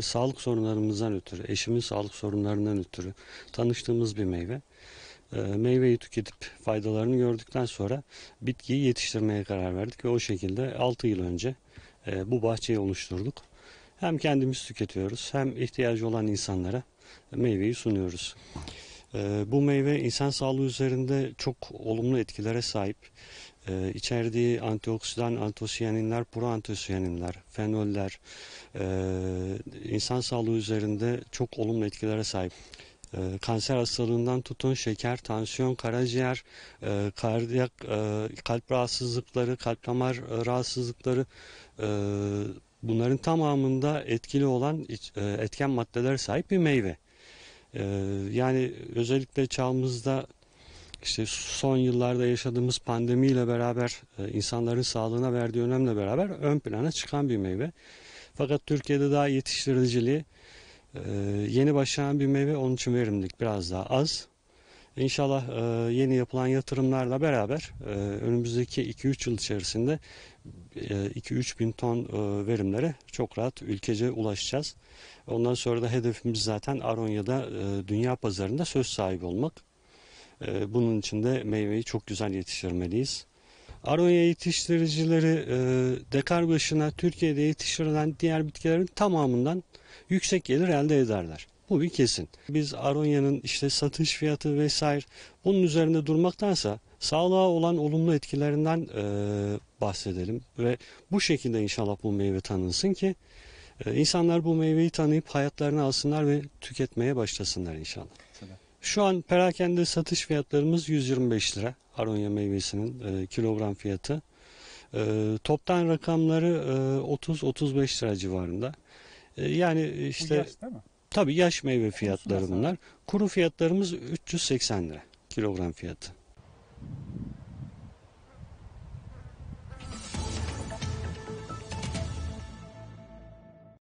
Sağlık sorunlarımızdan ötürü, eşimin sağlık sorunlarından ötürü tanıştığımız bir meyve. Ee, meyveyi tüketip faydalarını gördükten sonra bitkiyi yetiştirmeye karar verdik ve o şekilde 6 yıl önce e, bu bahçeyi oluşturduk. Hem kendimiz tüketiyoruz hem ihtiyacı olan insanlara meyveyi sunuyoruz. Ee, bu meyve insan sağlığı üzerinde çok olumlu etkilere sahip e, içerdiği antioksidan, antosiyaninler, proantosiyaninler, fenoller e, insan sağlığı üzerinde çok olumlu etkilere sahip. Ee, kanser hastalığından tutun şeker, tansiyon, karaciğer, e, kardiyak, e, kalp rahatsızlıkları, kalp damar rahatsızlıkları bunların tamamında etkili olan etken maddeler sahip bir meyve. Ee, yani özellikle çağımızda işte son yıllarda yaşadığımız pandemiyle beraber e, insanların sağlığına verdiği önemle beraber ön plana çıkan bir meyve. Fakat Türkiye'de daha yetiştiriciliği e, yeni başlayan bir meyve onun için verimlilik biraz daha az. İnşallah e, yeni yapılan yatırımlarla beraber önümüzdeki 2-3 yıl içerisinde 2-3 bin ton verimlere çok rahat ülkece ulaşacağız. Ondan sonra da hedefimiz zaten Aronya'da dünya pazarında söz sahibi olmak. Ee, bunun için de meyveyi çok güzel yetiştirmeliyiz. Aronya yetiştiricileri e, dekar başına Türkiye'de yetiştirilen diğer bitkilerin tamamından yüksek gelir elde ederler. Bu bir kesin. Biz Aronya'nın işte satış fiyatı vesaire onun üzerinde durmaktansa sağlığa olan olumlu etkilerinden e, bahsedelim ve bu şekilde inşallah bu meyve tanınsın ki e, insanlar bu meyveyi tanıyıp hayatlarına alsınlar ve tüketmeye başlasınlar inşallah. Selam. Şu an perakende satış fiyatlarımız 125 lira. Aronya meyvesinin e, kilogram fiyatı. E, toptan rakamları e, 30-35 lira civarında. E, yani işte... tabi yaş yaş meyve fiyatları bunlar. Kuru fiyatlarımız 380 lira kilogram fiyatı.